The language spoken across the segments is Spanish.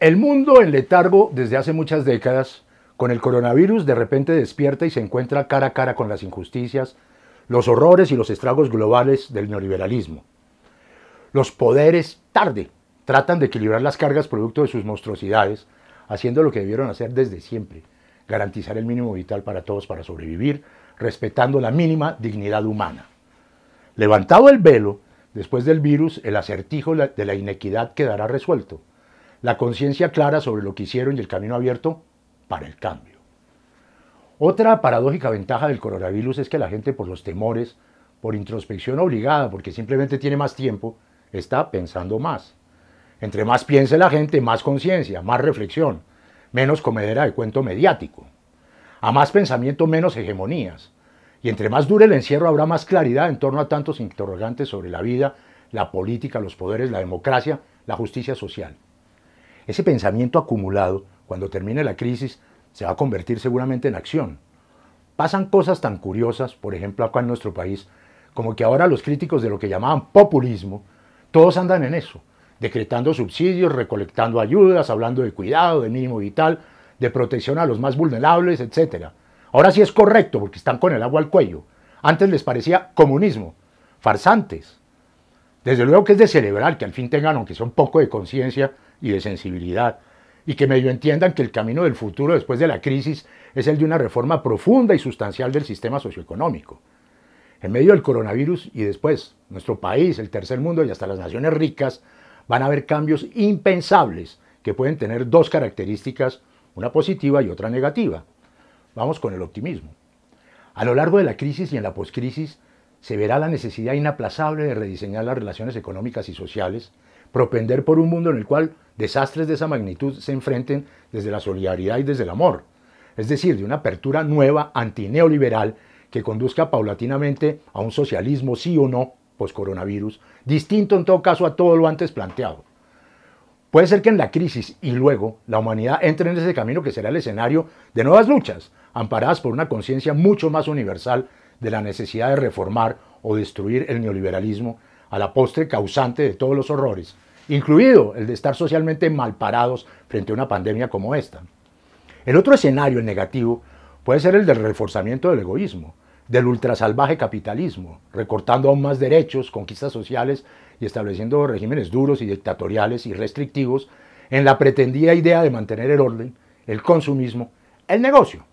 El mundo en letargo desde hace muchas décadas, con el coronavirus de repente despierta y se encuentra cara a cara con las injusticias, los horrores y los estragos globales del neoliberalismo. Los poderes tarde tratan de equilibrar las cargas producto de sus monstruosidades, haciendo lo que debieron hacer desde siempre, garantizar el mínimo vital para todos para sobrevivir, respetando la mínima dignidad humana. Levantado el velo, después del virus, el acertijo de la inequidad quedará resuelto la conciencia clara sobre lo que hicieron y el camino abierto para el cambio. Otra paradójica ventaja del coronavirus es que la gente por los temores, por introspección obligada, porque simplemente tiene más tiempo, está pensando más. Entre más piense la gente, más conciencia, más reflexión, menos comedera de cuento mediático. A más pensamiento, menos hegemonías. Y entre más dure el encierro, habrá más claridad en torno a tantos interrogantes sobre la vida, la política, los poderes, la democracia, la justicia social. Ese pensamiento acumulado, cuando termine la crisis, se va a convertir seguramente en acción. Pasan cosas tan curiosas, por ejemplo, acá en nuestro país, como que ahora los críticos de lo que llamaban populismo, todos andan en eso, decretando subsidios, recolectando ayudas, hablando de cuidado, de mínimo vital, de protección a los más vulnerables, etc. Ahora sí es correcto porque están con el agua al cuello. Antes les parecía comunismo, farsantes. Desde luego que es de celebrar que al fin tengan, aunque sea un poco de conciencia, y de sensibilidad, y que medio entiendan que el camino del futuro después de la crisis es el de una reforma profunda y sustancial del sistema socioeconómico. En medio del coronavirus y después, nuestro país, el tercer mundo y hasta las naciones ricas van a haber cambios impensables que pueden tener dos características, una positiva y otra negativa. Vamos con el optimismo. A lo largo de la crisis y en la poscrisis se verá la necesidad inaplazable de rediseñar las relaciones económicas y sociales, propender por un mundo en el cual desastres de esa magnitud se enfrenten desde la solidaridad y desde el amor, es decir, de una apertura nueva antineoliberal que conduzca paulatinamente a un socialismo sí o no post-coronavirus, distinto en todo caso a todo lo antes planteado. Puede ser que en la crisis y luego la humanidad entre en ese camino que será el escenario de nuevas luchas, amparadas por una conciencia mucho más universal de la necesidad de reformar o destruir el neoliberalismo a la postre causante de todos los horrores, incluido el de estar socialmente malparados frente a una pandemia como esta. El otro escenario, negativo, puede ser el del reforzamiento del egoísmo, del ultrasalvaje capitalismo, recortando aún más derechos, conquistas sociales y estableciendo regímenes duros y dictatoriales y restrictivos en la pretendida idea de mantener el orden, el consumismo, el negocio.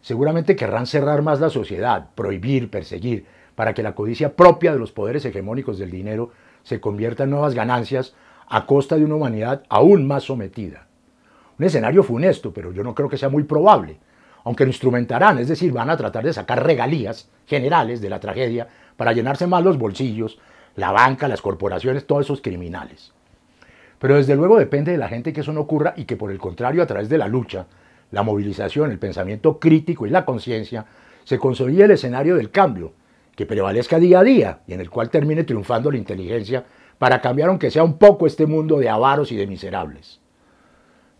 Seguramente querrán cerrar más la sociedad, prohibir, perseguir, para que la codicia propia de los poderes hegemónicos del dinero se convierta en nuevas ganancias a costa de una humanidad aún más sometida. Un escenario funesto, pero yo no creo que sea muy probable, aunque lo instrumentarán, es decir, van a tratar de sacar regalías generales de la tragedia para llenarse más los bolsillos, la banca, las corporaciones, todos esos criminales. Pero desde luego depende de la gente que eso no ocurra y que por el contrario a través de la lucha, la movilización, el pensamiento crítico y la conciencia se consolide el escenario del cambio, que prevalezca día a día y en el cual termine triunfando la inteligencia para cambiar aunque sea un poco este mundo de avaros y de miserables.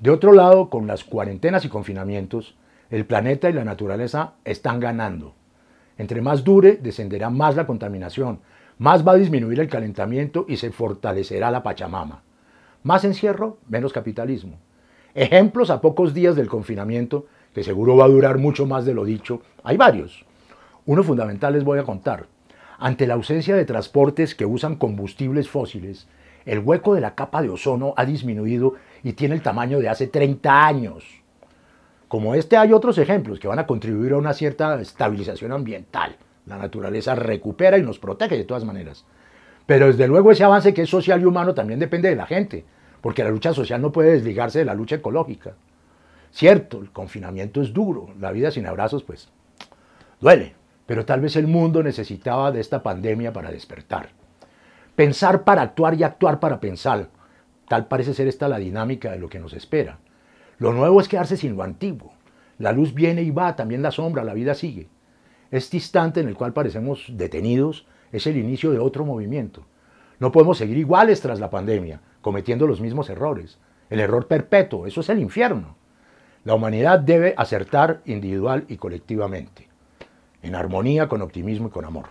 De otro lado, con las cuarentenas y confinamientos, el planeta y la naturaleza están ganando. Entre más dure, descenderá más la contaminación, más va a disminuir el calentamiento y se fortalecerá la Pachamama. Más encierro, menos capitalismo. Ejemplos a pocos días del confinamiento, que seguro va a durar mucho más de lo dicho, hay varios. Uno fundamental les voy a contar. Ante la ausencia de transportes que usan combustibles fósiles, el hueco de la capa de ozono ha disminuido y tiene el tamaño de hace 30 años. Como este hay otros ejemplos que van a contribuir a una cierta estabilización ambiental. La naturaleza recupera y nos protege de todas maneras. Pero desde luego ese avance que es social y humano también depende de la gente, porque la lucha social no puede desligarse de la lucha ecológica. Cierto, el confinamiento es duro, la vida sin abrazos pues duele, pero tal vez el mundo necesitaba de esta pandemia para despertar. Pensar para actuar y actuar para pensar. Tal parece ser esta la dinámica de lo que nos espera. Lo nuevo es quedarse sin lo antiguo. La luz viene y va, también la sombra, la vida sigue. Este instante en el cual parecemos detenidos es el inicio de otro movimiento. No podemos seguir iguales tras la pandemia, cometiendo los mismos errores. El error perpetuo, eso es el infierno. La humanidad debe acertar individual y colectivamente en armonía, con optimismo y con amor.